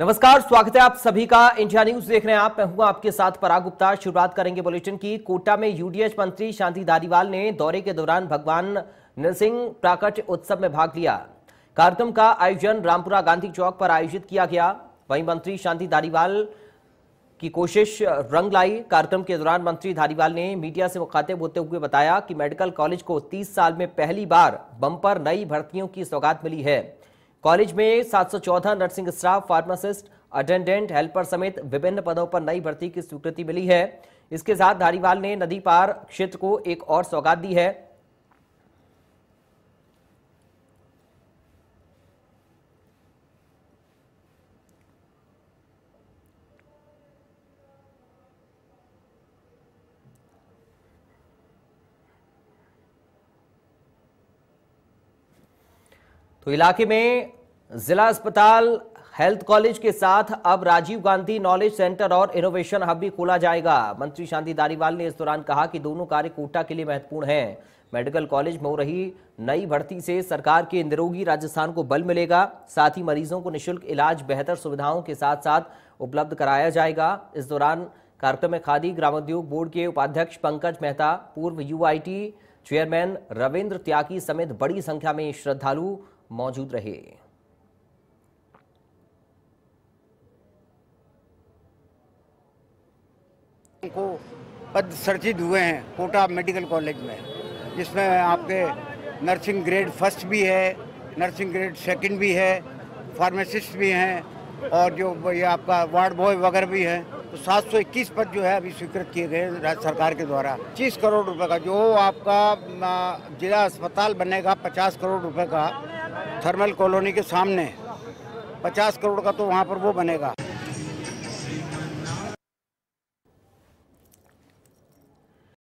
नमस्कार स्वागत है आप सभी का इंडिया न्यूज देख रहे हैं आप मैं हूं आपके साथ पराग गुप्ता शुरुआत करेंगे बुलेटिन की कोटा में यूडीएच मंत्री शांति धारीवाल ने दौरे के दौरान भगवान नरसिंह प्राकट उत्सव में भाग लिया कार्यक्रम का आयोजन रामपुरा गांधी चौक पर आयोजित किया गया वहीं मंत्री शांति धारीवाल की कोशिश रंग लाई कार्यक्रम के दौरान मंत्री धारीवाल ने मीडिया से मुखातिब होते हुए बताया कि मेडिकल कॉलेज को तीस साल में पहली बार बम्पर नई भर्तियों की सौगात मिली है कॉलेज में 714 nursing staff pharmacist attendant helper समेत विभिन्न पदों पर नई भर्ती की स्वीकृति मिली है इसके साथ धारीवाल ने नदी पार क्षेत्र को एक और सौगात दी है तो इलाके में जिला अस्पताल हेल्थ कॉलेज के साथ अब राजीव गांधी नॉलेज सेंटर और इनोवेशन हब भी खोला जाएगा मंत्री शांति धारीवाल ने इस दौरान कहा कि दोनों कार्य कोटा के लिए महत्वपूर्ण हैं मेडिकल कॉलेज में हो रही नई भर्ती से सरकार के निरोगी राजस्थान को बल मिलेगा साथ ही मरीजों को निशुल्क इलाज बेहतर सुविधाओं के साथ साथ उपलब्ध कराया जाएगा इस दौरान कार्यक्रम में खादी ग्रामोद्योग बोर्ड के उपाध्यक्ष पंकज मेहता पूर्व यू चेयरमैन रविन्द्र त्यागी समेत बड़ी संख्या में श्रद्धालु मौजूद रहे को पद सर्जित हुए हैं कोटा मेडिकल कॉलेज में जिसमें आपके नर्सिंग ग्रेड फर्स्ट भी है नर्सिंग ग्रेड सेकंड भी है फार्मासिस्ट भी हैं और जो ये आपका वार्ड बॉय वगैरह भी हैं तो 721 पद जो है अभी स्वीकृत किए गए राज्य सरकार के द्वारा पच्चीस करोड़ रुपए का जो आपका जिला अस्पताल बनेगा 50 करोड़ रुपए का थर्मल कॉलोनी के सामने पचास करोड़ का तो वहाँ पर वो बनेगा